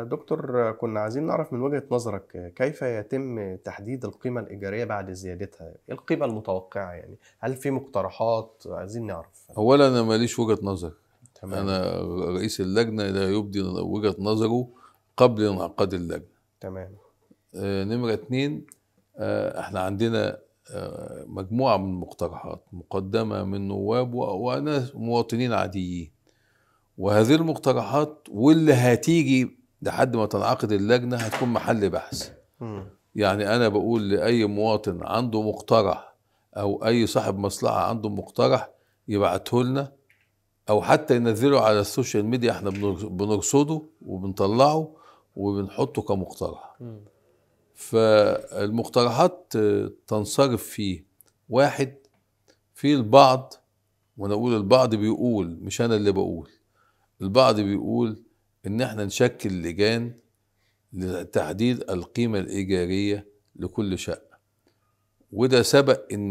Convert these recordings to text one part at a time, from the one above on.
دكتور كنا عايزين نعرف من وجهة نظرك كيف يتم تحديد القيمة الإيجارية بعد زيادتها؟ إيه القيمة المتوقعة يعني؟ هل في مقترحات؟ عايزين نعرف. أولا أنا ماليش وجهة نظر. تمام. أنا رئيس اللجنة لا يبدي وجهة نظره قبل انعقاد اللجنة. تمام. آه، نمرة اثنين آه، احنا عندنا آه، مجموعة من المقترحات مقدمة من نواب وناس مواطنين عاديين. وهذه المقترحات واللي هتيجي لحد ما تنعقد اللجنه هتكون محل بحث يعني انا بقول لاي مواطن عنده مقترح او اي صاحب مصلحه عنده مقترح يبعته لنا او حتى ينزله على السوشيال ميديا احنا بنرصده وبنطلعه وبنحطه كمقترح فالمقترحات تنصرف في واحد في البعض وانا اقول البعض بيقول مش انا اللي بقول البعض بيقول ان احنا نشكل لجان لتحديد القيمة الإيجارية لكل شقة وده سبق ان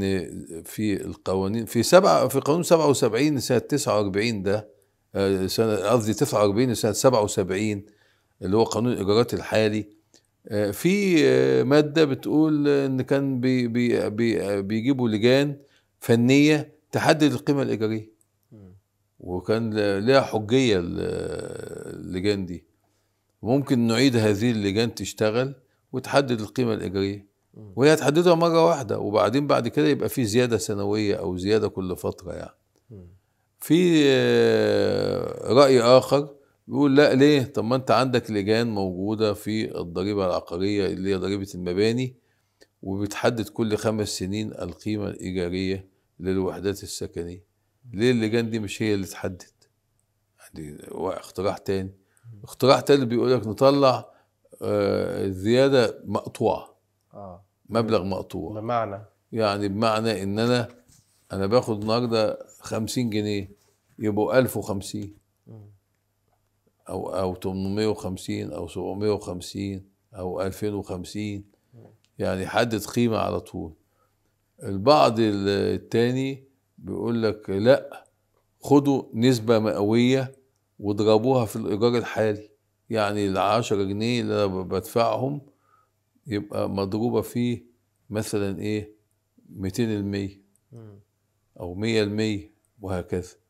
في القوانين في سبع في قانون 77 سنة 49 ده آه، سنة قصدي 49 سنة 77 اللي هو قانون الإيجارات الحالي آه، في آه، مادة بتقول ان كان بي بي بي بيجيبوا لجان فنية تحدد القيمة الإيجارية وكان لها حجية اللجان دي وممكن نعيد هذه اللجان تشتغل وتحدد القيمه الإيجارية وهي تحددها مره واحده وبعدين بعد كده يبقى في زياده سنويه او زياده كل فتره يعني في آه، راي اخر بيقول لا ليه طب ما انت عندك لجان موجوده في الضريبه العقاريه اللي هي ضريبه المباني وبتحدد كل خمس سنين القيمه الايجاريه للوحدات السكنيه ليه اللجان دي مش هي اللي تحدد يعني اقتراح تاني اقتراح تاني بيقول لك نطلع الزياده آه، مقطوعه اه مبلغ مقطوع بمعنى يعني بمعنى ان انا انا باخد النهارده 50 جنيه يبقوا 1050 او او 850 او 750 او 2050 يعني حدد قيمه على طول البعض الثاني بيقول لك لا خدوا نسبه مئويه وضربوها في الإيجار الحالي يعني العشرة جنيه اللي أنا بدفعهم يبقى مضروبة فيه مثلا إيه 200 أو 100 وهكذا